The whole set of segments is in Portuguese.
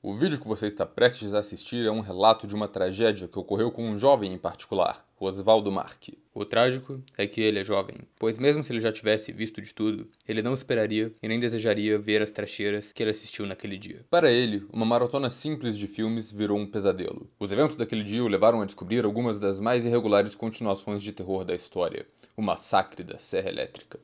O vídeo que você está prestes a assistir é um relato de uma tragédia que ocorreu com um jovem em particular, Oswaldo Marque. O trágico é que ele é jovem, pois mesmo se ele já tivesse visto de tudo, ele não esperaria e nem desejaria ver as tracheiras que ele assistiu naquele dia. Para ele, uma maratona simples de filmes virou um pesadelo. Os eventos daquele dia o levaram a descobrir algumas das mais irregulares continuações de terror da história, o massacre da Serra Elétrica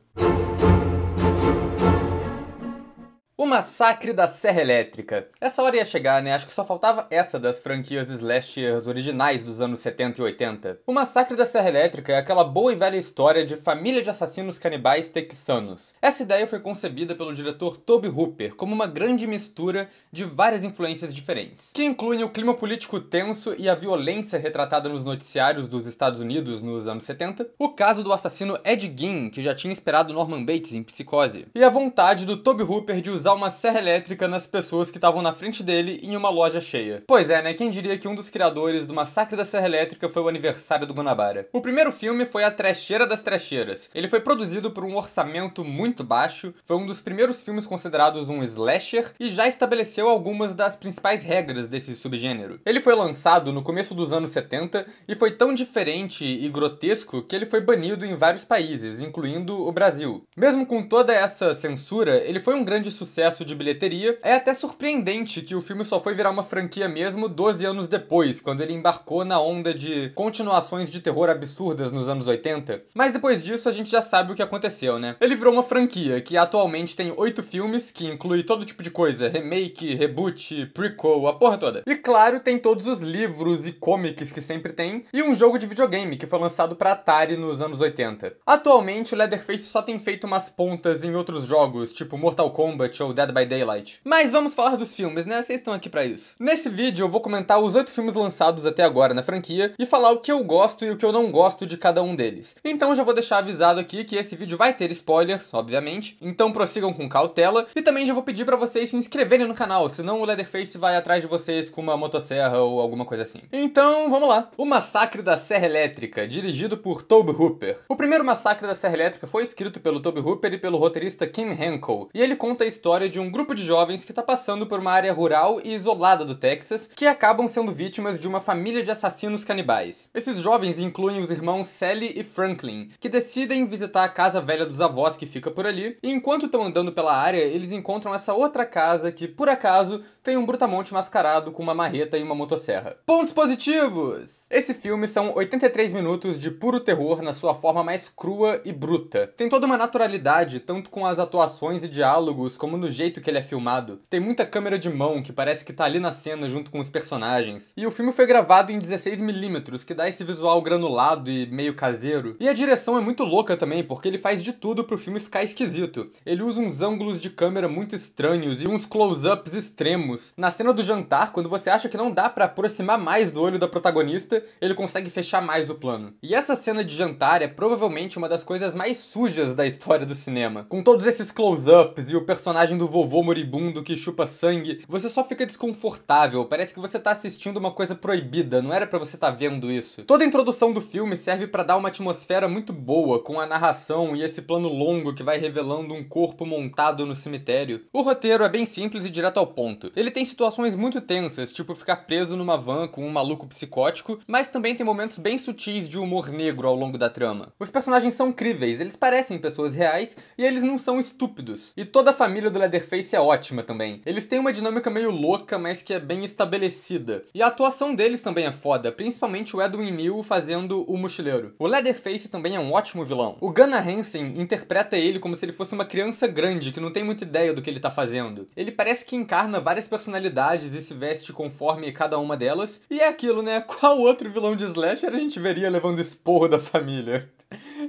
massacre da Serra Elétrica. Essa hora ia chegar, né? Acho que só faltava essa das franquias slashers originais dos anos 70 e 80. O massacre da Serra Elétrica é aquela boa e velha história de família de assassinos canibais texanos. Essa ideia foi concebida pelo diretor Toby Hooper como uma grande mistura de várias influências diferentes, que incluem o clima político tenso e a violência retratada nos noticiários dos Estados Unidos nos anos 70, o caso do assassino Ed Gein, que já tinha inspirado Norman Bates em Psicose, e a vontade do Toby Hooper de usar uma uma serra elétrica nas pessoas que estavam na frente dele em uma loja cheia. Pois é, né? Quem diria que um dos criadores do massacre da serra elétrica foi o aniversário do Guanabara? O primeiro filme foi A Trecheira das Trecheiras. Ele foi produzido por um orçamento muito baixo, foi um dos primeiros filmes considerados um slasher e já estabeleceu algumas das principais regras desse subgênero. Ele foi lançado no começo dos anos 70 e foi tão diferente e grotesco que ele foi banido em vários países, incluindo o Brasil. Mesmo com toda essa censura, ele foi um grande sucesso sucesso de bilheteria. É até surpreendente que o filme só foi virar uma franquia mesmo 12 anos depois, quando ele embarcou na onda de continuações de terror absurdas nos anos 80. Mas depois disso a gente já sabe o que aconteceu, né? Ele virou uma franquia que atualmente tem oito filmes, que inclui todo tipo de coisa, remake, reboot, prequel, a porra toda. E claro, tem todos os livros e comics que sempre tem, e um jogo de videogame que foi lançado para Atari nos anos 80. Atualmente o Leatherface só tem feito umas pontas em outros jogos, tipo Mortal Kombat ou Dead by Daylight. Mas vamos falar dos filmes, né? Vocês estão aqui para isso. Nesse vídeo eu vou comentar os oito filmes lançados até agora na franquia e falar o que eu gosto e o que eu não gosto de cada um deles. Então já vou deixar avisado aqui que esse vídeo vai ter spoilers, obviamente, então prossigam com cautela e também já vou pedir para vocês se inscreverem no canal, senão o Leatherface vai atrás de vocês com uma motosserra ou alguma coisa assim. Então, vamos lá. O Massacre da Serra Elétrica, dirigido por Tobe Hooper. O primeiro Massacre da Serra Elétrica foi escrito pelo Tobe Hooper e pelo roteirista Kim Henkel, e ele conta a história história de um grupo de jovens que está passando por uma área rural e isolada do Texas, que acabam sendo vítimas de uma família de assassinos canibais. Esses jovens incluem os irmãos Sally e Franklin, que decidem visitar a casa velha dos avós que fica por ali, e enquanto estão andando pela área, eles encontram essa outra casa que, por acaso, tem um brutamonte mascarado com uma marreta e uma motosserra. Pontos positivos! Esse filme são 83 minutos de puro terror na sua forma mais crua e bruta. Tem toda uma naturalidade, tanto com as atuações e diálogos, como nos jeito que ele é filmado. Tem muita câmera de mão que parece que tá ali na cena junto com os personagens. E o filme foi gravado em 16mm, que dá esse visual granulado e meio caseiro. E a direção é muito louca também, porque ele faz de tudo pro filme ficar esquisito. Ele usa uns ângulos de câmera muito estranhos e uns close-ups extremos. Na cena do jantar, quando você acha que não dá para aproximar mais do olho da protagonista, ele consegue fechar mais o plano. E essa cena de jantar é provavelmente uma das coisas mais sujas da história do cinema. Com todos esses close-ups e o personagem do no vovô moribundo que chupa sangue, você só fica desconfortável, parece que você tá assistindo uma coisa proibida, não era para você tá vendo isso. Toda a introdução do filme serve para dar uma atmosfera muito boa, com a narração e esse plano longo que vai revelando um corpo montado no cemitério. O roteiro é bem simples e direto ao ponto. Ele tem situações muito tensas, tipo ficar preso numa van com um maluco psicótico, mas também tem momentos bem sutis de humor negro ao longo da trama. Os personagens são críveis, eles parecem pessoas reais e eles não são estúpidos. E toda a família do Led Leatherface é ótima também. Eles têm uma dinâmica meio louca, mas que é bem estabelecida. E a atuação deles também é foda, principalmente o Edwin Neal fazendo o mochileiro. O Leatherface também é um ótimo vilão. O Gunnar Hansen interpreta ele como se ele fosse uma criança grande que não tem muita ideia do que ele tá fazendo. Ele parece que encarna várias personalidades e se veste conforme cada uma delas. E é aquilo, né? Qual outro vilão de slasher a gente veria levando esporro da família?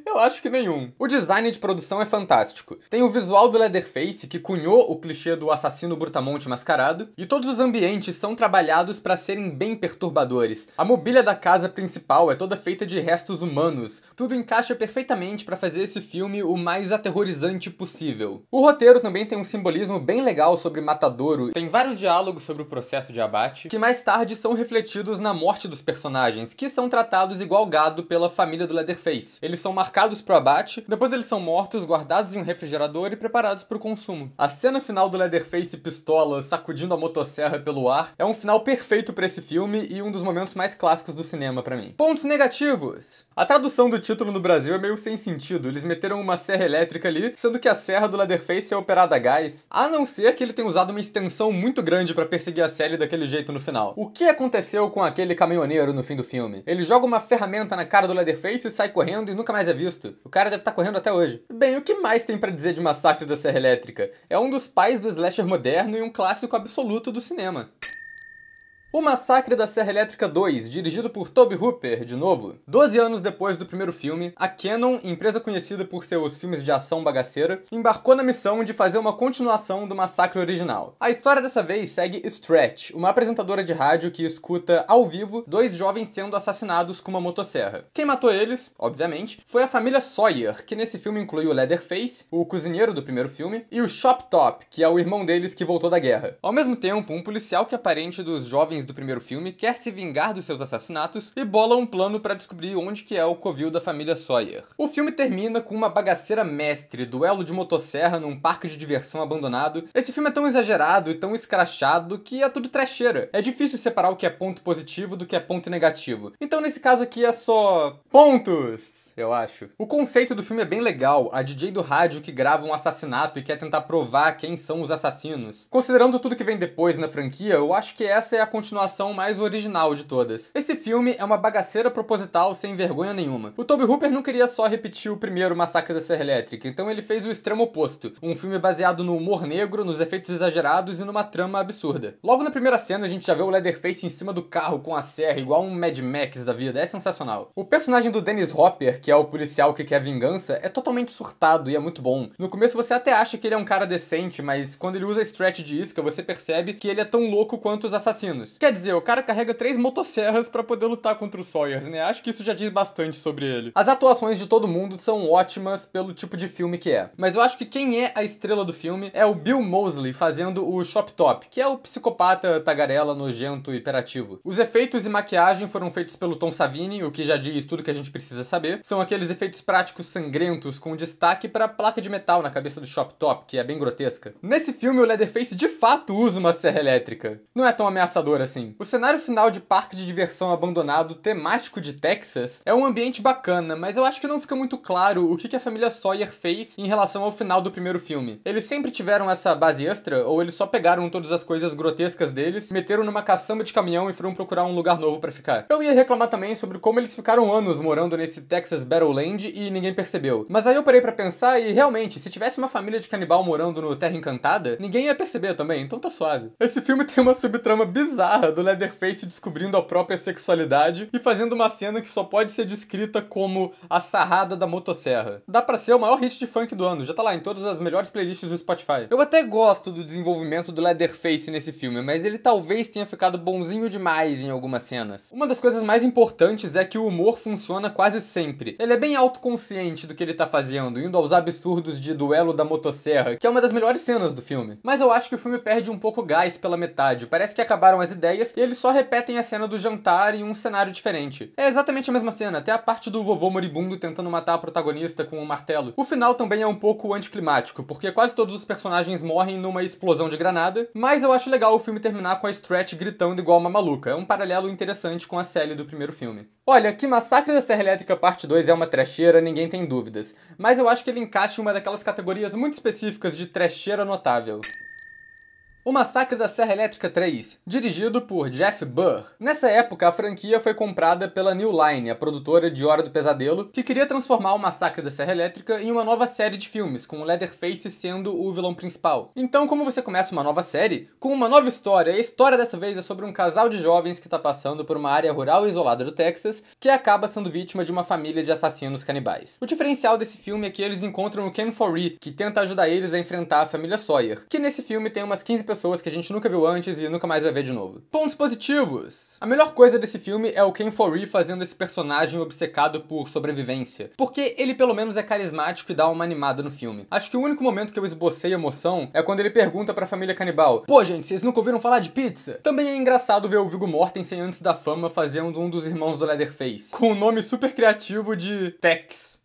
Eu acho que nenhum. O design de produção é fantástico. Tem o visual do Leatherface, que cunhou o clichê do assassino brutamonte mascarado, e todos os ambientes são trabalhados para serem bem perturbadores. A mobília da casa principal é toda feita de restos humanos. Tudo encaixa perfeitamente para fazer esse filme o mais aterrorizante possível. O roteiro também tem um simbolismo bem legal sobre Matadouro. Tem vários diálogos sobre o processo de abate, que mais tarde são refletidos na morte dos personagens, que são tratados igual gado pela família do Leatherface. Eles são marcados para o abate, depois eles são mortos, guardados em um refrigerador e preparados para o consumo. A cena final do Leatherface pistola sacudindo a motosserra pelo ar é um final perfeito para esse filme e um dos momentos mais clássicos do cinema para mim. Pontos negativos. A tradução do título no Brasil é meio sem sentido. Eles meteram uma serra elétrica ali, sendo que a serra do Leatherface é operada a gás. A não ser que ele tenha usado uma extensão muito grande para perseguir a série daquele jeito no final. O que aconteceu com aquele caminhoneiro no fim do filme? Ele joga uma ferramenta na cara do Leatherface e sai correndo e nunca mais é visto. O cara deve estar tá correndo até hoje. Bem, o que mais tem para dizer de Massacre da Serra Elétrica? É um dos pais do slasher moderno e um clássico absoluto do cinema. O Massacre da Serra Elétrica 2, dirigido por Toby Hooper, de novo. Doze anos depois do primeiro filme, a Canon, empresa conhecida por seus filmes de ação bagaceira, embarcou na missão de fazer uma continuação do massacre original. A história dessa vez segue Stretch, uma apresentadora de rádio que escuta ao vivo dois jovens sendo assassinados com uma motosserra. Quem matou eles, obviamente, foi a família Sawyer, que nesse filme inclui o Leatherface, o cozinheiro do primeiro filme, e o Shop Top, que é o irmão deles que voltou da guerra. Ao mesmo tempo, um policial que é parente dos jovens do primeiro filme quer se vingar dos seus assassinatos e bola um plano para descobrir onde que é o covil da família Sawyer. O filme termina com uma bagaceira mestre, duelo de motosserra num parque de diversão abandonado. Esse filme é tão exagerado e tão escrachado que é tudo trecheira. É difícil separar o que é ponto positivo do que é ponto negativo. Então nesse caso aqui é só pontos eu acho. O conceito do filme é bem legal, a DJ do rádio que grava um assassinato e quer tentar provar quem são os assassinos. Considerando tudo que vem depois na franquia, eu acho que essa é a continuação mais original de todas. Esse filme é uma bagaceira proposital sem vergonha nenhuma. O Toby Hooper não queria só repetir o primeiro Massacre da Serra Elétrica, então ele fez o extremo oposto, um filme baseado no humor negro, nos efeitos exagerados e numa trama absurda. Logo na primeira cena a gente já vê o Leatherface em cima do carro com a serra, igual um Mad Max da vida, é sensacional. O personagem do Dennis Hopper, que é o policial que quer vingança, é totalmente surtado e é muito bom. No começo você até acha que ele é um cara decente, mas quando ele usa stretch de isca, você percebe que ele é tão louco quanto os assassinos. Quer dizer, o cara carrega três motosserras para poder lutar contra os Sawyers, né? Acho que isso já diz bastante sobre ele. As atuações de todo mundo são ótimas pelo tipo de filme que é. Mas eu acho que quem é a estrela do filme é o Bill Mosley fazendo o Shop Top, que é o psicopata tagarela, nojento e hiperativo. Os efeitos e maquiagem foram feitos pelo Tom Savini, o que já diz tudo que a gente precisa saber. São são aqueles efeitos práticos sangrentos com destaque para a placa de metal na cabeça do Shop Top, que é bem grotesca. Nesse filme, o Leatherface de fato usa uma serra elétrica. Não é tão ameaçador assim. O cenário final de parque de diversão abandonado temático de Texas é um ambiente bacana, mas eu acho que não fica muito claro o que a família Sawyer fez em relação ao final do primeiro filme. Eles sempre tiveram essa base extra ou eles só pegaram todas as coisas grotescas deles, meteram numa caçamba de caminhão e foram procurar um lugar novo para ficar? Eu ia reclamar também sobre como eles ficaram anos morando nesse Texas Battleland e ninguém percebeu. Mas aí eu parei para pensar e realmente, se tivesse uma família de canibal morando no Terra Encantada, ninguém ia perceber também, então tá suave. Esse filme tem uma subtrama bizarra do Leatherface descobrindo a própria sexualidade e fazendo uma cena que só pode ser descrita como a sarrada da motosserra. Dá para ser o maior hit de funk do ano, já tá lá em todas as melhores playlists do Spotify. Eu até gosto do desenvolvimento do Leatherface nesse filme, mas ele talvez tenha ficado bonzinho demais em algumas cenas. Uma das coisas mais importantes é que o humor funciona quase sempre. Ele é bem autoconsciente do que ele tá fazendo, indo aos absurdos de duelo da motosserra, que é uma das melhores cenas do filme. Mas eu acho que o filme perde um pouco gás pela metade, parece que acabaram as ideias e eles só repetem a cena do jantar em um cenário diferente. É exatamente a mesma cena, até a parte do vovô moribundo tentando matar a protagonista com um martelo. O final também é um pouco anticlimático, porque quase todos os personagens morrem numa explosão de granada, mas eu acho legal o filme terminar com a Stretch gritando igual uma maluca. É um paralelo interessante com a série do primeiro filme. Olha, que Massacre da Serra Elétrica Parte 2 é uma trecheira, ninguém tem dúvidas. Mas eu acho que ele encaixa em uma daquelas categorias muito específicas de trecheira notável. O Massacre da Serra Elétrica 3, dirigido por Jeff Burr. Nessa época, a franquia foi comprada pela New Line, a produtora de Hora do Pesadelo, que queria transformar o Massacre da Serra Elétrica em uma nova série de filmes, com o Leatherface sendo o vilão principal. Então, como você começa uma nova série? Com uma nova história, a história dessa vez é sobre um casal de jovens que está passando por uma área rural isolada do Texas, que acaba sendo vítima de uma família de assassinos canibais. O diferencial desse filme é que eles encontram o Ken Foree, que tenta ajudar eles a enfrentar a família Sawyer, que nesse filme tem umas 15 pessoas pessoas que a gente nunca viu antes e nunca mais vai ver de novo. Pontos positivos! A melhor coisa desse filme é o Ken Foree fazendo esse personagem obcecado por sobrevivência, porque ele pelo menos é carismático e dá uma animada no filme. Acho que o único momento que eu esbocei emoção é quando ele pergunta pra família canibal, pô gente, vocês nunca ouviram falar de pizza? Também é engraçado ver o Viggo Mortensen antes da fama fazendo um dos irmãos do Leatherface, com um nome super criativo de Tex.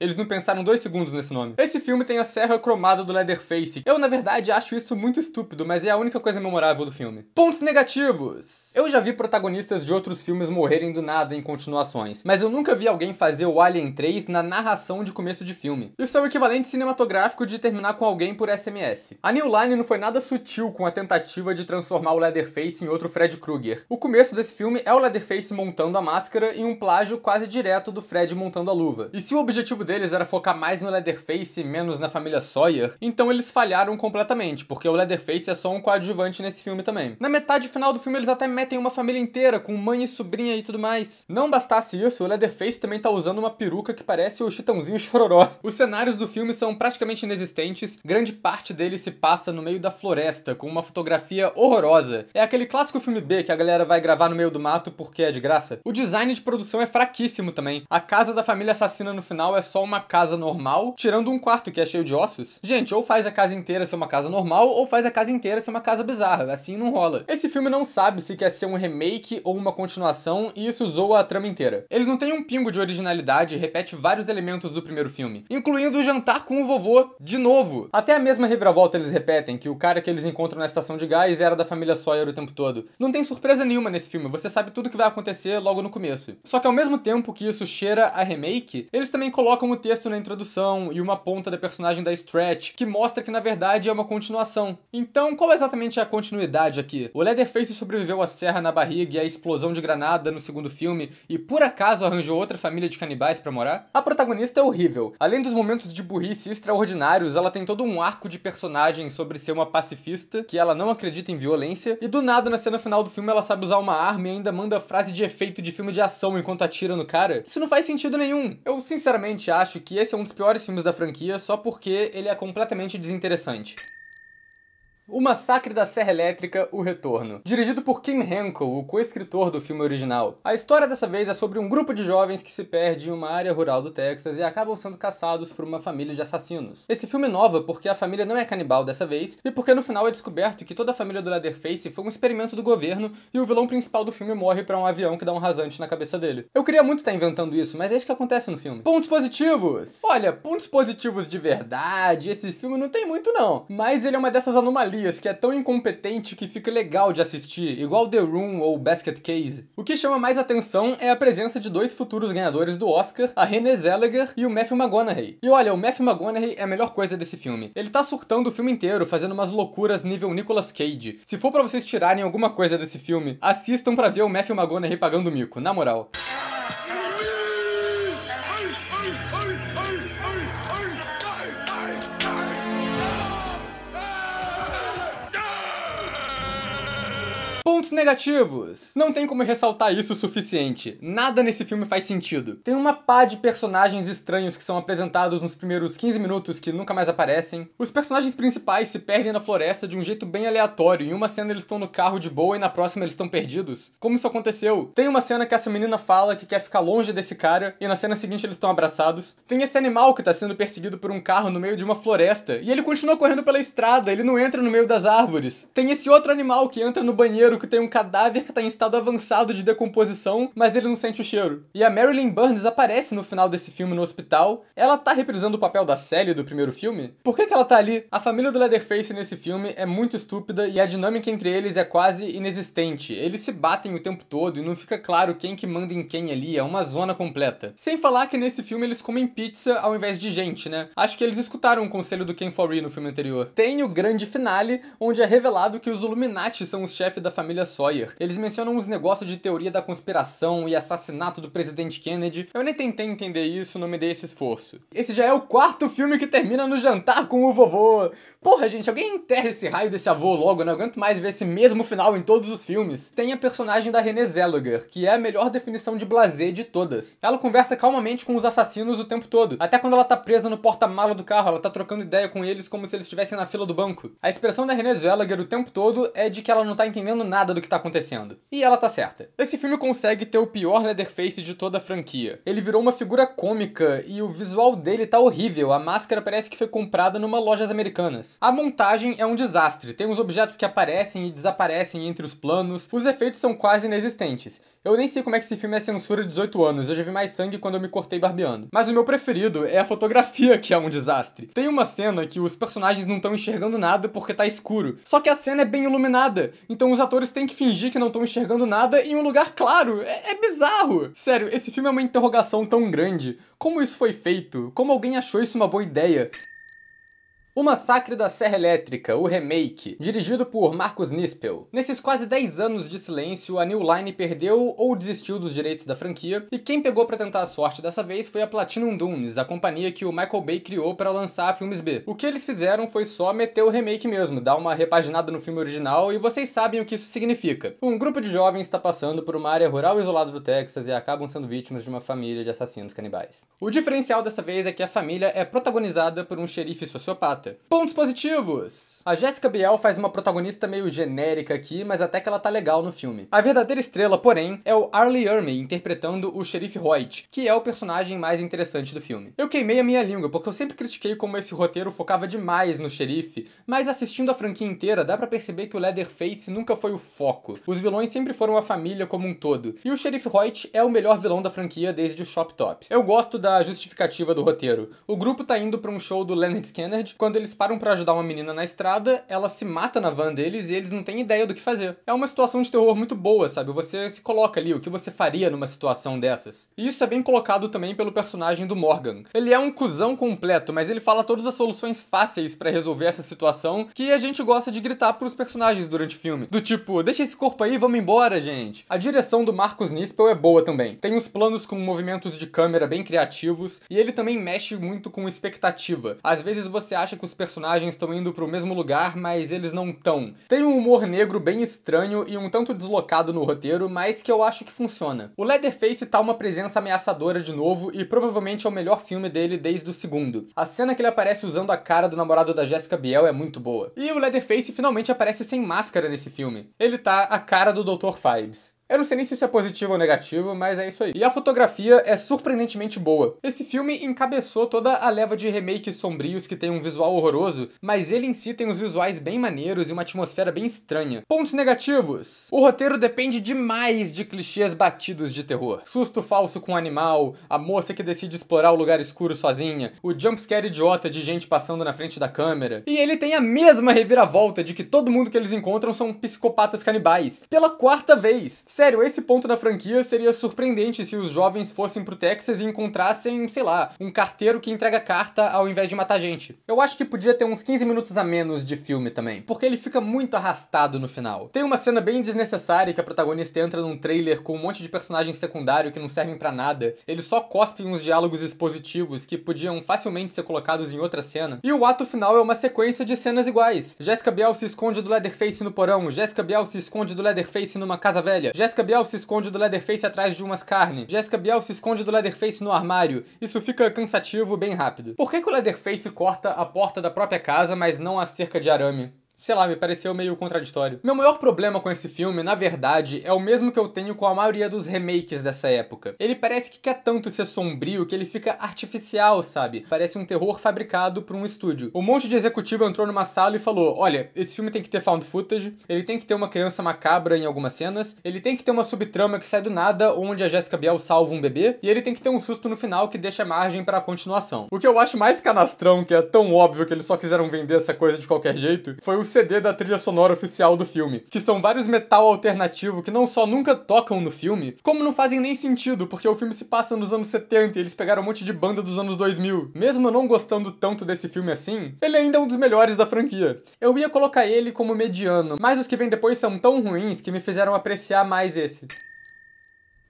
Eles não pensaram dois segundos nesse nome. Esse filme tem a serra cromada do Leatherface. Eu, na verdade, acho isso muito estúpido, mas é a única coisa memorável do filme. Pontos negativos! Eu já vi protagonistas de outros filmes morrerem do nada em continuações, mas eu nunca vi alguém fazer o Alien 3 na narração de começo de filme. Isso é o equivalente cinematográfico de terminar com alguém por SMS. A New Line não foi nada sutil com a tentativa de transformar o Leatherface em outro Fred Krueger. O começo desse filme é o Leatherface montando a máscara e um plágio quase direto do Fred montando a luva. E se o objetivo deles era focar mais no Leatherface e menos na família Sawyer, então eles falharam completamente, porque o Leatherface é só um coadjuvante nesse filme também. Na metade final do filme eles até metem uma família inteira, com mãe e sobrinha e tudo mais. Não bastasse isso, o Leatherface também tá usando uma peruca que parece o Chitãozinho Chororó. Os cenários do filme são praticamente inexistentes, grande parte deles se passa no meio da floresta, com uma fotografia horrorosa. É aquele clássico filme B que a galera vai gravar no meio do mato porque é de graça. O design de produção é fraquíssimo também. A casa da família assassina no final é só só uma casa normal, tirando um quarto que é cheio de ossos. Gente, ou faz a casa inteira ser uma casa normal, ou faz a casa inteira ser uma casa bizarra. Assim não rola. Esse filme não sabe se quer ser um remake ou uma continuação, e isso zoa a trama inteira. Ele não tem um pingo de originalidade e repete vários elementos do primeiro filme, incluindo o jantar com o vovô de novo. Até a mesma reviravolta eles repetem, que o cara que eles encontram na estação de gás era da família Sawyer o tempo todo. Não tem surpresa nenhuma nesse filme, você sabe tudo que vai acontecer logo no começo. Só que ao mesmo tempo que isso cheira a remake, eles também colocam com o texto na introdução e uma ponta da personagem da Stretch, que mostra que na verdade é uma continuação. Então, qual é exatamente é a continuidade aqui? O Leatherface sobreviveu à serra na barriga e à explosão de granada no segundo filme e por acaso arranjou outra família de canibais para morar? A protagonista é horrível. Além dos momentos de burrice extraordinários, ela tem todo um arco de personagem sobre ser uma pacifista, que ela não acredita em violência, e do nada na cena final do filme ela sabe usar uma arma e ainda manda frase de efeito de filme de ação enquanto atira no cara. Isso não faz sentido nenhum. Eu sinceramente acho acho que esse é um dos piores filmes da franquia só porque ele é completamente desinteressante. O Massacre da Serra Elétrica, O Retorno. Dirigido por Kim Henkel, o co-escritor do filme original. A história dessa vez é sobre um grupo de jovens que se perde em uma área rural do Texas e acabam sendo caçados por uma família de assassinos. Esse filme é nova porque a família não é canibal dessa vez e porque no final é descoberto que toda a família do Leatherface foi um experimento do governo e o vilão principal do filme morre para um avião que dá um rasante na cabeça dele. Eu queria muito estar tá inventando isso, mas é isso que acontece no filme. Pontos positivos! Olha, pontos positivos de verdade, esse filme não tem muito não, mas ele é uma dessas anomalias que é tão incompetente que fica legal de assistir, igual The Room ou Basket Case. O que chama mais atenção é a presença de dois futuros ganhadores do Oscar, a Renée Zellweger e o Matthew McGonaghy. E olha, o Matthew McGonaghy é a melhor coisa desse filme. Ele tá surtando o filme inteiro, fazendo umas loucuras nível Nicolas Cage. Se for para vocês tirarem alguma coisa desse filme, assistam para ver o Matthew McGonaghy pagando mico, na moral. Pontos negativos! Não tem como ressaltar isso o suficiente. Nada nesse filme faz sentido. Tem uma pá de personagens estranhos que são apresentados nos primeiros 15 minutos que nunca mais aparecem. Os personagens principais se perdem na floresta de um jeito bem aleatório. Em uma cena eles estão no carro de boa e na próxima eles estão perdidos. Como isso aconteceu? Tem uma cena que essa menina fala que quer ficar longe desse cara e na cena seguinte eles estão abraçados. Tem esse animal que está sendo perseguido por um carro no meio de uma floresta e ele continua correndo pela estrada, ele não entra no meio das árvores. Tem esse outro animal que entra no banheiro que tem um cadáver que está em estado avançado de decomposição, mas ele não sente o cheiro. E a Marilyn Burns aparece no final desse filme no hospital. Ela tá reprisando o papel da Sally do primeiro filme? Por que, que ela tá ali? A família do Leatherface nesse filme é muito estúpida e a dinâmica entre eles é quase inexistente. Eles se batem o tempo todo e não fica claro quem que manda em quem ali, é uma zona completa. Sem falar que nesse filme eles comem pizza ao invés de gente, né? Acho que eles escutaram o conselho do Ken Foree no filme anterior. Tem o grande finale, onde é revelado que os Illuminati são os chefes da família Sawyer. Eles mencionam uns negócios de teoria da conspiração e assassinato do presidente Kennedy. Eu nem tentei entender isso, não me dei esse esforço. Esse já é o quarto filme que termina no jantar com o vovô. Porra, gente, alguém enterra esse raio desse avô logo, eu não aguento mais ver esse mesmo final em todos os filmes. Tem a personagem da Renée Zellweger, que é a melhor definição de blazer de todas. Ela conversa calmamente com os assassinos o tempo todo, até quando ela tá presa no porta-mala do carro, ela tá trocando ideia com eles como se eles estivessem na fila do banco. A expressão da Renée Zellweger o tempo todo é de que ela não tá entendendo nada do que tá acontecendo. E ela tá certa. Esse filme consegue ter o pior Leatherface de toda a franquia. Ele virou uma figura cômica e o visual dele tá horrível, a máscara parece que foi comprada numa lojas americanas. A montagem é um desastre, tem uns objetos que aparecem e desaparecem entre os planos, os efeitos são quase inexistentes. Eu nem sei como é que esse filme é censura de 18 anos, eu já vi mais sangue quando eu me cortei barbeando. Mas o meu preferido é a fotografia, que é um desastre. Tem uma cena que os personagens não estão enxergando nada porque tá escuro. Só que a cena é bem iluminada, então os atores têm que fingir que não estão enxergando nada em um lugar claro. É, é bizarro! Sério, esse filme é uma interrogação tão grande. Como isso foi feito? Como alguém achou isso uma boa ideia? O Massacre da Serra Elétrica, o remake, dirigido por Marcos Nispel. Nesses quase 10 anos de silêncio, a New Line perdeu ou desistiu dos direitos da franquia, e quem pegou para tentar a sorte dessa vez foi a Platinum Dunes, a companhia que o Michael Bay criou para lançar filmes B. O que eles fizeram foi só meter o remake mesmo, dar uma repaginada no filme original, e vocês sabem o que isso significa. Um grupo de jovens está passando por uma área rural isolada do Texas e acabam sendo vítimas de uma família de assassinos canibais. O diferencial dessa vez é que a família é protagonizada por um xerife sociopata, Potter. Pontos positivos! A Jessica Biel faz uma protagonista meio genérica aqui, mas até que ela tá legal no filme. A verdadeira estrela, porém, é o Arlie Ermey interpretando o xerife Hoyt, que é o personagem mais interessante do filme. Eu queimei a minha língua, porque eu sempre critiquei como esse roteiro focava demais no xerife, mas assistindo a franquia inteira dá para perceber que o Leatherface nunca foi o foco. Os vilões sempre foram a família como um todo, e o xerife Hoyt é o melhor vilão da franquia desde o Shop Top. Eu gosto da justificativa do roteiro. O grupo tá indo para um show do Leonard Skinner quando eles param para ajudar uma menina na estrada, ela se mata na van deles e eles não têm ideia do que fazer. É uma situação de terror muito boa, sabe? Você se coloca ali, o que você faria numa situação dessas. E isso é bem colocado também pelo personagem do Morgan. Ele é um cuzão completo, mas ele fala todas as soluções fáceis para resolver essa situação que a gente gosta de gritar pros personagens durante o filme. Do tipo, deixa esse corpo aí, vamos embora, gente. A direção do Marcos Nispel é boa também. Tem uns planos com movimentos de câmera bem criativos e ele também mexe muito com expectativa. Às vezes você acha que os personagens estão indo para o mesmo lugar, mas eles não estão. Tem um humor negro bem estranho e um tanto deslocado no roteiro, mas que eu acho que funciona. O Leatherface tá uma presença ameaçadora de novo e provavelmente é o melhor filme dele desde o segundo. A cena que ele aparece usando a cara do namorado da Jessica Biel é muito boa. E o Leatherface finalmente aparece sem máscara nesse filme. Ele tá a cara do Dr. Fibes. Eu não sei nem se isso é positivo ou negativo, mas é isso aí. E a fotografia é surpreendentemente boa. Esse filme encabeçou toda a leva de remakes sombrios que tem um visual horroroso, mas ele em si tem uns visuais bem maneiros e uma atmosfera bem estranha. Pontos negativos. O roteiro depende demais de clichês batidos de terror. Susto falso com um animal, a moça que decide explorar o lugar escuro sozinha, o jumpscare idiota de gente passando na frente da câmera. E ele tem a mesma reviravolta de que todo mundo que eles encontram são psicopatas canibais. Pela quarta vez. Sério, esse ponto da franquia seria surpreendente se os jovens fossem pro Texas e encontrassem, sei lá, um carteiro que entrega carta ao invés de matar gente. Eu acho que podia ter uns 15 minutos a menos de filme também, porque ele fica muito arrastado no final. Tem uma cena bem desnecessária que a protagonista entra num trailer com um monte de personagens secundários que não servem para nada. Eles só cospem uns diálogos expositivos que podiam facilmente ser colocados em outra cena. E o ato final é uma sequência de cenas iguais. Jessica Biel se esconde do Leatherface no porão, Jessica Biel se esconde do Leatherface numa casa velha, Jessica Biel se esconde do Leatherface atrás de umas carnes. Jessica Biel se esconde do Leatherface no armário. Isso fica cansativo bem rápido. Por que, que o Leatherface corta a porta da própria casa, mas não a cerca de arame? Sei lá, me pareceu meio contraditório. Meu maior problema com esse filme, na verdade, é o mesmo que eu tenho com a maioria dos remakes dessa época. Ele parece que quer tanto ser sombrio que ele fica artificial, sabe? Parece um terror fabricado por um estúdio. Um monte de executivo entrou numa sala e falou: olha, esse filme tem que ter found footage, ele tem que ter uma criança macabra em algumas cenas, ele tem que ter uma subtrama que sai do nada, onde a Jessica Biel salva um bebê, e ele tem que ter um susto no final que deixa margem para a continuação. O que eu acho mais canastrão, que é tão óbvio que eles só quiseram vender essa coisa de qualquer jeito, foi o CD da trilha sonora oficial do filme, que são vários metal alternativo que não só nunca tocam no filme, como não fazem nem sentido, porque o filme se passa nos anos 70 e eles pegaram um monte de banda dos anos 2000. Mesmo não gostando tanto desse filme assim, ele ainda é um dos melhores da franquia. Eu ia colocar ele como mediano, mas os que vêm depois são tão ruins que me fizeram apreciar mais esse.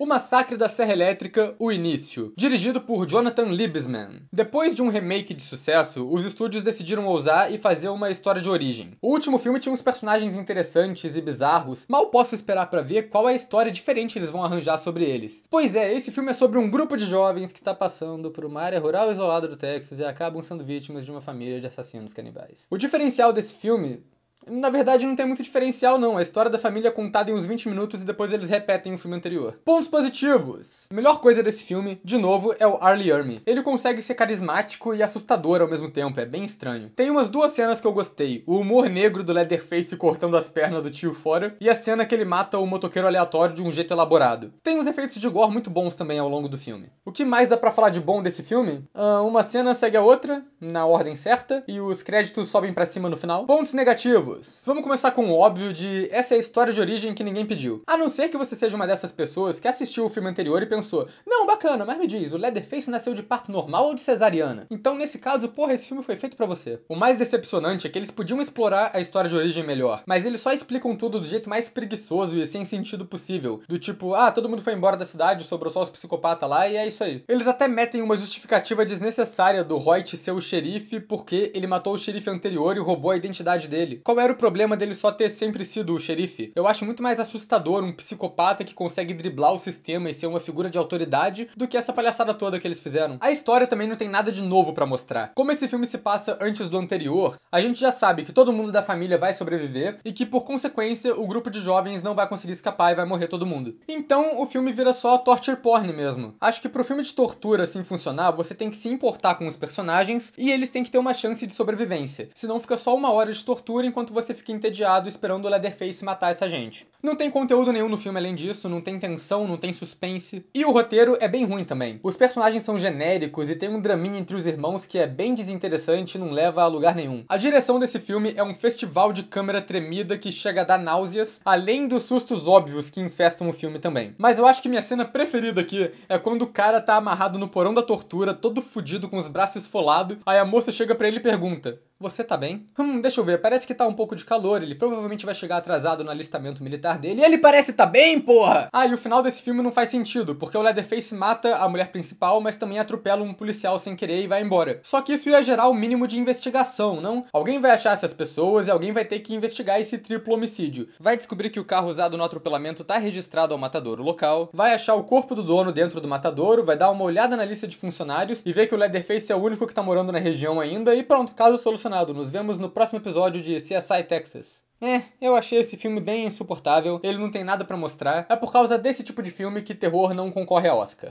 O Massacre da Serra Elétrica, o início, dirigido por Jonathan Liebesman. Depois de um remake de sucesso, os estúdios decidiram ousar e fazer uma história de origem. O último filme tinha uns personagens interessantes e bizarros, mal posso esperar para ver qual é a história diferente eles vão arranjar sobre eles. Pois é, esse filme é sobre um grupo de jovens que está passando por uma área rural isolada do Texas e acabam sendo vítimas de uma família de assassinos canibais. O diferencial desse filme na verdade, não tem muito diferencial, não. A história da família é contada em uns 20 minutos e depois eles repetem o filme anterior. Pontos positivos. A melhor coisa desse filme, de novo, é o Arlie Ermy. Ele consegue ser carismático e assustador ao mesmo tempo, é bem estranho. Tem umas duas cenas que eu gostei. O humor negro do Leatherface cortando as pernas do tio fora e a cena que ele mata o motoqueiro aleatório de um jeito elaborado. Tem uns efeitos de gore muito bons também ao longo do filme. O que mais dá para falar de bom desse filme? Uh, uma cena segue a outra, na ordem certa, e os créditos sobem para cima no final. Pontos negativos motivos. Vamos começar com o óbvio de essa é a história de origem que ninguém pediu. A não ser que você seja uma dessas pessoas que assistiu o filme anterior e pensou, não, bacana, mas me diz, o Leatherface nasceu de parto normal ou de cesariana? Então, nesse caso, porra, esse filme foi feito para você. O mais decepcionante é que eles podiam explorar a história de origem melhor, mas eles só explicam tudo do jeito mais preguiçoso e sem sentido possível. Do tipo, ah, todo mundo foi embora da cidade, sobrou só os psicopatas lá e é isso aí. Eles até metem uma justificativa desnecessária do Hoyt ser o xerife porque ele matou o xerife anterior e roubou a identidade dele. Qual era o problema dele só ter sempre sido o xerife? Eu acho muito mais assustador um psicopata que consegue driblar o sistema e ser uma figura de autoridade do que essa palhaçada toda que eles fizeram. A história também não tem nada de novo para mostrar. Como esse filme se passa antes do anterior, a gente já sabe que todo mundo da família vai sobreviver e que por consequência o grupo de jovens não vai conseguir escapar e vai morrer todo mundo. Então o filme vira só torture porn mesmo. Acho que pro filme de tortura assim funcionar, você tem que se importar com os personagens e eles têm que ter uma chance de sobrevivência. Senão fica só uma hora de tortura enquanto enquanto você fica entediado esperando o Leatherface matar essa gente. Não tem conteúdo nenhum no filme além disso, não tem tensão, não tem suspense. E o roteiro é bem ruim também. Os personagens são genéricos e tem um draminha entre os irmãos que é bem desinteressante e não leva a lugar nenhum. A direção desse filme é um festival de câmera tremida que chega a dar náuseas, além dos sustos óbvios que infestam o filme também. Mas eu acho que minha cena preferida aqui é quando o cara tá amarrado no porão da tortura, todo fudido com os braços esfolados, aí a moça chega para ele e pergunta: você tá bem? Hum, deixa eu ver, parece que tá um pouco de calor, ele provavelmente vai chegar atrasado no alistamento militar dele. E ele parece tá bem, porra! Ah, e o final desse filme não faz sentido, porque o Leatherface mata a mulher principal, mas também atropela um policial sem querer e vai embora. Só que isso ia gerar o um mínimo de investigação, não? Alguém vai achar essas pessoas e alguém vai ter que investigar esse triplo homicídio. Vai descobrir que o carro usado no atropelamento tá registrado ao matadouro local, vai achar o corpo do dono dentro do matadouro, vai dar uma olhada na lista de funcionários e ver que o Leatherface é o único que tá morando na região ainda e pronto, caso solucionado nos vemos no próximo episódio de CSI Texas. É, eu achei esse filme bem insuportável, ele não tem nada para mostrar. É por causa desse tipo de filme que terror não concorre a Oscar.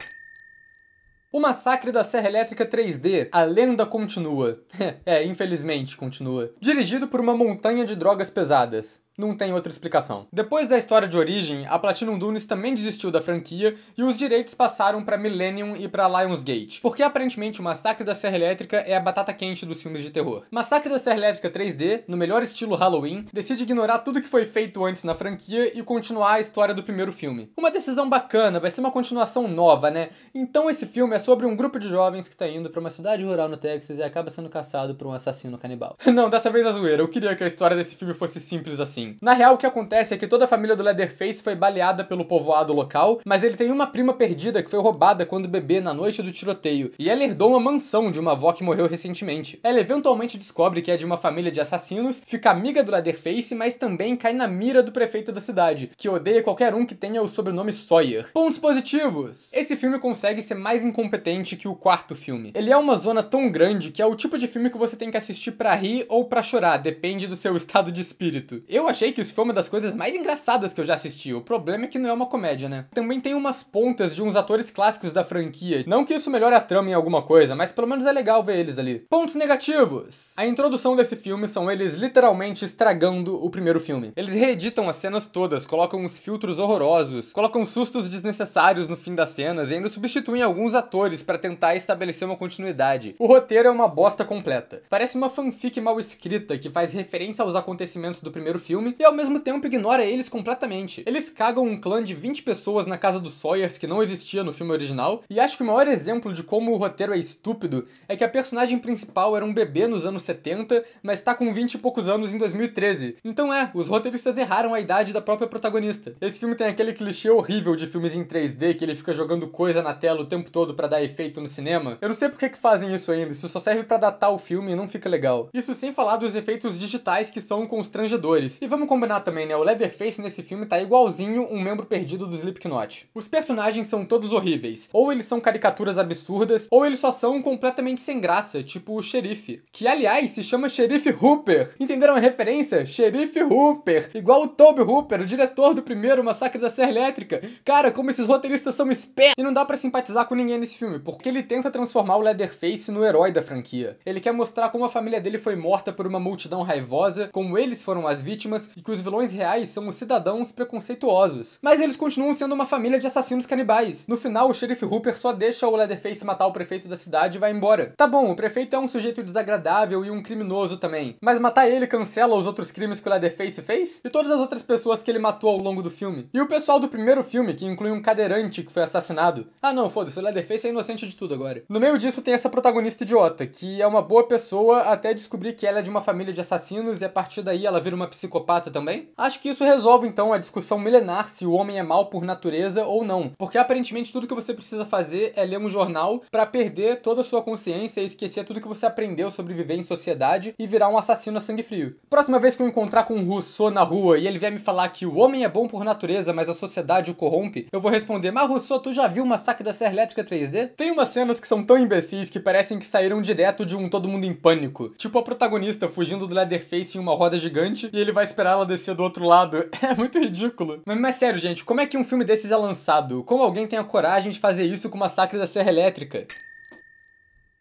O Massacre da Serra Elétrica 3D, a lenda continua. é, infelizmente continua. Dirigido por uma montanha de drogas pesadas. Não tem outra explicação. Depois da história de origem, a Platinum Dunes também desistiu da franquia e os direitos passaram para Millennium e para Lionsgate, porque aparentemente o Massacre da Serra Elétrica é a batata quente dos filmes de terror. Massacre da Serra Elétrica 3D, no melhor estilo Halloween, decide ignorar tudo que foi feito antes na franquia e continuar a história do primeiro filme. Uma decisão bacana, vai ser uma continuação nova, né? Então esse filme é sobre um grupo de jovens que está indo para uma cidade rural no Texas e acaba sendo caçado por um assassino canibal. Não, dessa vez a zoeira, eu queria que a história desse filme fosse simples assim. Na real, o que acontece é que toda a família do Leatherface foi baleada pelo povoado local, mas ele tem uma prima perdida que foi roubada quando bebê na noite do tiroteio, e ela herdou uma mansão de uma avó que morreu recentemente. Ela eventualmente descobre que é de uma família de assassinos, fica amiga do Leatherface, mas também cai na mira do prefeito da cidade, que odeia qualquer um que tenha o sobrenome Sawyer. Pontos positivos! Esse filme consegue ser mais incompetente que o quarto filme. Ele é uma zona tão grande que é o tipo de filme que você tem que assistir para rir ou para chorar, depende do seu estado de espírito. Eu achei achei que isso foi uma das coisas mais engraçadas que eu já assisti. O problema é que não é uma comédia, né? Também tem umas pontas de uns atores clássicos da franquia. Não que isso melhore a trama em alguma coisa, mas pelo menos é legal ver eles ali. Pontos negativos. A introdução desse filme são eles literalmente estragando o primeiro filme. Eles reeditam as cenas todas, colocam uns filtros horrorosos, colocam sustos desnecessários no fim das cenas e ainda substituem alguns atores para tentar estabelecer uma continuidade. O roteiro é uma bosta completa. Parece uma fanfic mal escrita que faz referência aos acontecimentos do primeiro filme filme e ao mesmo tempo ignora eles completamente. Eles cagam um clã de 20 pessoas na casa do Sawyers que não existia no filme original e acho que o maior exemplo de como o roteiro é estúpido é que a personagem principal era um bebê nos anos 70, mas tá com 20 e poucos anos em 2013. Então é, os roteiristas erraram a idade da própria protagonista. Esse filme tem aquele clichê horrível de filmes em 3D que ele fica jogando coisa na tela o tempo todo para dar efeito no cinema. Eu não sei por que, que fazem isso ainda, isso só serve para datar o filme e não fica legal. Isso sem falar dos efeitos digitais que são constrangedores. E vamos vamos combinar também, né? O Leatherface nesse filme tá igualzinho um membro perdido do Slipknot. Os personagens são todos horríveis. Ou eles são caricaturas absurdas, ou eles só são completamente sem graça, tipo o xerife. Que, aliás, se chama Xerife Hooper. Entenderam a referência? Xerife Hooper. Igual o Toby Hooper, o diretor do primeiro Massacre da Serra Elétrica. Cara, como esses roteiristas são espertos! E não dá para simpatizar com ninguém nesse filme, porque ele tenta transformar o Leatherface no herói da franquia. Ele quer mostrar como a família dele foi morta por uma multidão raivosa, como eles foram as vítimas e que os vilões reais são os cidadãos preconceituosos. Mas eles continuam sendo uma família de assassinos canibais. No final, o xerife Hooper só deixa o Leatherface matar o prefeito da cidade e vai embora. Tá bom, o prefeito é um sujeito desagradável e um criminoso também, mas matar ele cancela os outros crimes que o Leatherface fez e todas as outras pessoas que ele matou ao longo do filme. E o pessoal do primeiro filme, que inclui um cadeirante que foi assassinado. Ah não, foda-se, o Leatherface é inocente de tudo agora. No meio disso tem essa protagonista idiota, que é uma boa pessoa até descobrir que ela é de uma família de assassinos e a partir daí ela vira uma psicopata psicopata também? Acho que isso resolve então a discussão milenar se o homem é mal por natureza ou não, porque aparentemente tudo que você precisa fazer é ler um jornal para perder toda a sua consciência e esquecer tudo que você aprendeu sobre viver em sociedade e virar um assassino a sangue frio. Próxima vez que eu encontrar com um Rousseau na rua e ele vier me falar que o homem é bom por natureza, mas a sociedade o corrompe, eu vou responder: Mas Rousseau, tu já viu o massacre da Serra Elétrica 3D? Tem umas cenas que são tão imbecis que parecem que saíram direto de um Todo Mundo em Pânico. Tipo a protagonista fugindo do Leatherface em uma roda gigante e ele vai se esperar ela descer do outro lado. É muito ridículo. Mas, mas sério, gente, como é que um filme desses é lançado? Como alguém tem a coragem de fazer isso com o Massacre da Serra Elétrica?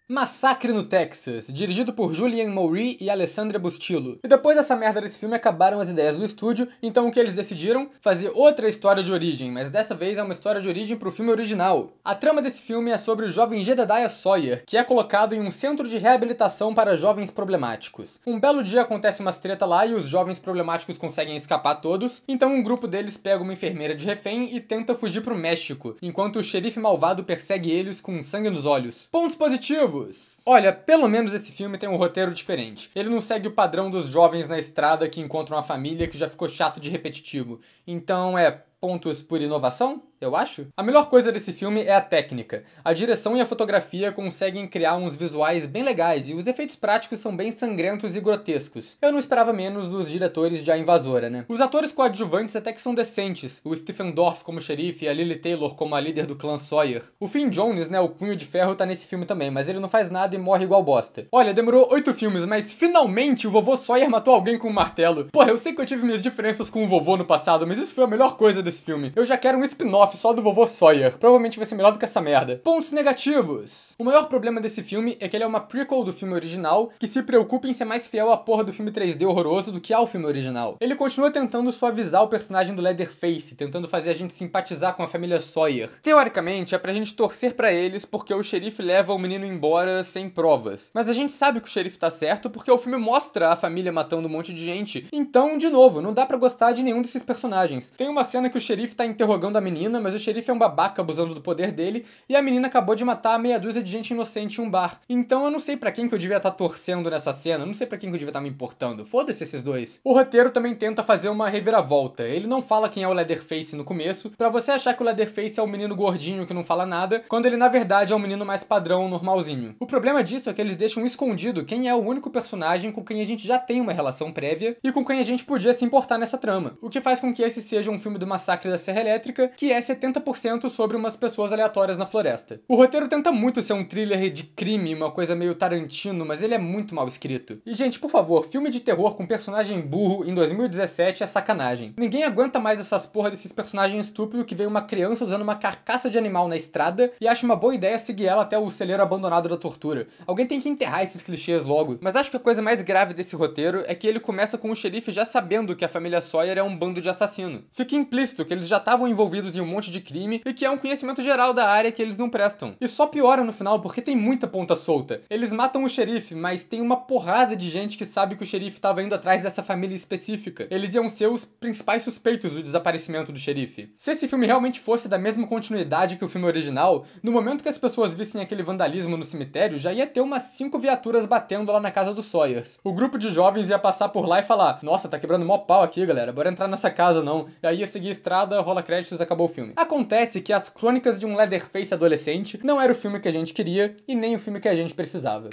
Massacre no Texas, dirigido por Julianne Mowry e Alessandra Bustillo. E depois dessa merda desse filme acabaram as ideias do estúdio, então o que eles decidiram? Fazer outra história de origem, mas dessa vez é uma história de origem pro filme original. A trama desse filme é sobre o jovem Jedediah Sawyer, que é colocado em um centro de reabilitação para jovens problemáticos. Um belo dia acontece umas treta lá e os jovens problemáticos conseguem escapar todos, então um grupo deles pega uma enfermeira de refém e tenta fugir pro México, enquanto o xerife malvado persegue eles com sangue nos olhos. Pontos positivos! Olha, pelo menos esse filme tem um roteiro diferente. Ele não segue o padrão dos jovens na estrada que encontram a família que já ficou chato de repetitivo. Então é pontos por inovação, eu acho. A melhor coisa desse filme é a técnica. A direção e a fotografia conseguem criar uns visuais bem legais e os efeitos práticos são bem sangrentos e grotescos. Eu não esperava menos dos diretores de A Invasora, né? Os atores coadjuvantes até que são decentes. O Stephen Dorff como xerife e a Lily Taylor como a líder do clã Sawyer. O Finn Jones, né, o Punho de Ferro, tá nesse filme também, mas ele não faz nada e morre igual bosta. Olha, demorou oito filmes, mas finalmente o vovô Sawyer matou alguém com um martelo. Porra, eu sei que eu tive minhas diferenças com o vovô no passado, mas isso foi a melhor coisa desse filme. Eu já quero um spin-off só do vovô Sawyer. Provavelmente vai ser melhor do que essa merda. Pontos negativos. O maior problema desse filme é que ele é uma prequel do filme original que se preocupa em ser mais fiel à porra do filme 3D horroroso do que ao filme original. Ele continua tentando suavizar o personagem do Leatherface, tentando fazer a gente simpatizar com a família Sawyer. Teoricamente, é pra gente torcer para eles porque o xerife leva o menino embora sem provas. Mas a gente sabe que o xerife tá certo porque o filme mostra a família matando um monte de gente. Então, de novo, não dá para gostar de nenhum desses personagens. Tem uma cena que que o xerife tá interrogando a menina, mas o xerife é um babaca abusando do poder dele e a menina acabou de matar meia dúzia de gente inocente em um bar. Então eu não sei para quem que eu devia estar tá torcendo nessa cena, eu não sei para quem que eu devia estar tá me importando. Foda-se esses dois. O roteiro também tenta fazer uma reviravolta. Ele não fala quem é o Leatherface no começo, para você achar que o Leatherface é o menino gordinho que não fala nada, quando ele na verdade é um menino mais padrão, normalzinho. O problema disso é que eles deixam escondido quem é o único personagem com quem a gente já tem uma relação prévia e com quem a gente podia se importar nessa trama, o que faz com que esse seja um filme de uma Massacre da Serra Elétrica, que é 70% sobre umas pessoas aleatórias na floresta. O roteiro tenta muito ser um thriller de crime, uma coisa meio Tarantino, mas ele é muito mal escrito. E gente, por favor, filme de terror com personagem burro em 2017 é sacanagem. Ninguém aguenta mais essas porra desses personagens estúpidos que veem uma criança usando uma carcaça de animal na estrada e acha uma boa ideia seguir ela até o celeiro abandonado da tortura. Alguém tem que enterrar esses clichês logo. Mas acho que a coisa mais grave desse roteiro é que ele começa com o xerife já sabendo que a família Sawyer é um bando de assassino. Fica implícito implícito que eles já estavam envolvidos em um monte de crime e que é um conhecimento geral da área que eles não prestam. E só piora no final porque tem muita ponta solta. Eles matam o xerife, mas tem uma porrada de gente que sabe que o xerife estava indo atrás dessa família específica. Eles iam ser os principais suspeitos do desaparecimento do xerife. Se esse filme realmente fosse da mesma continuidade que o filme original, no momento que as pessoas vissem aquele vandalismo no cemitério, já ia ter umas cinco viaturas batendo lá na casa do Sawyers. O grupo de jovens ia passar por lá e falar: Nossa, tá quebrando mó pau aqui, galera, bora entrar nessa casa não. E aí ia seguir estrada, rola créditos, acabou o filme. Acontece que As Crônicas de um Leatherface Adolescente não era o filme que a gente queria e nem o filme que a gente precisava.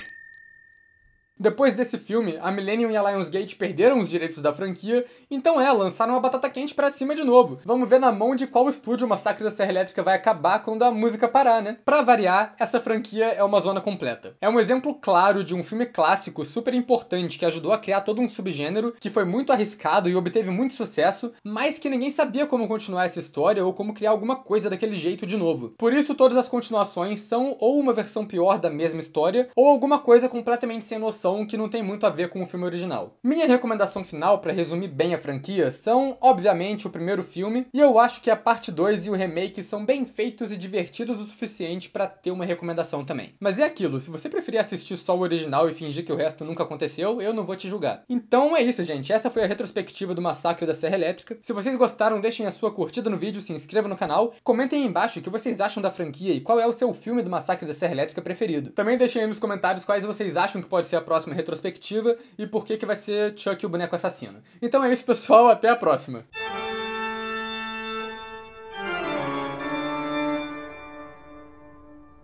Depois desse filme, a Millennium e a Lionsgate perderam os direitos da franquia, então é, lançaram uma batata quente para cima de novo. Vamos ver na mão de qual estúdio o Massacre da Serra Elétrica vai acabar quando a música parar, né? Pra variar, essa franquia é uma zona completa. É um exemplo claro de um filme clássico super importante que ajudou a criar todo um subgênero, que foi muito arriscado e obteve muito sucesso, mas que ninguém sabia como continuar essa história ou como criar alguma coisa daquele jeito de novo. Por isso, todas as continuações são ou uma versão pior da mesma história, ou alguma coisa completamente sem noção que não tem muito a ver com o filme original. Minha recomendação final, para resumir bem a franquia, são, obviamente, o primeiro filme, e eu acho que a parte 2 e o remake são bem feitos e divertidos o suficiente para ter uma recomendação também. Mas é aquilo, se você preferir assistir só o original e fingir que o resto nunca aconteceu, eu não vou te julgar. Então é isso, gente. Essa foi a retrospectiva do Massacre da Serra Elétrica. Se vocês gostaram, deixem a sua curtida no vídeo, se inscrevam no canal, comentem aí embaixo o que vocês acham da franquia e qual é o seu filme do Massacre da Serra Elétrica preferido. Também deixem aí nos comentários quais vocês acham que pode ser a próxima próxima retrospectiva e por que, que vai ser Chuck o boneco assassino. Então é isso, pessoal. Até a próxima.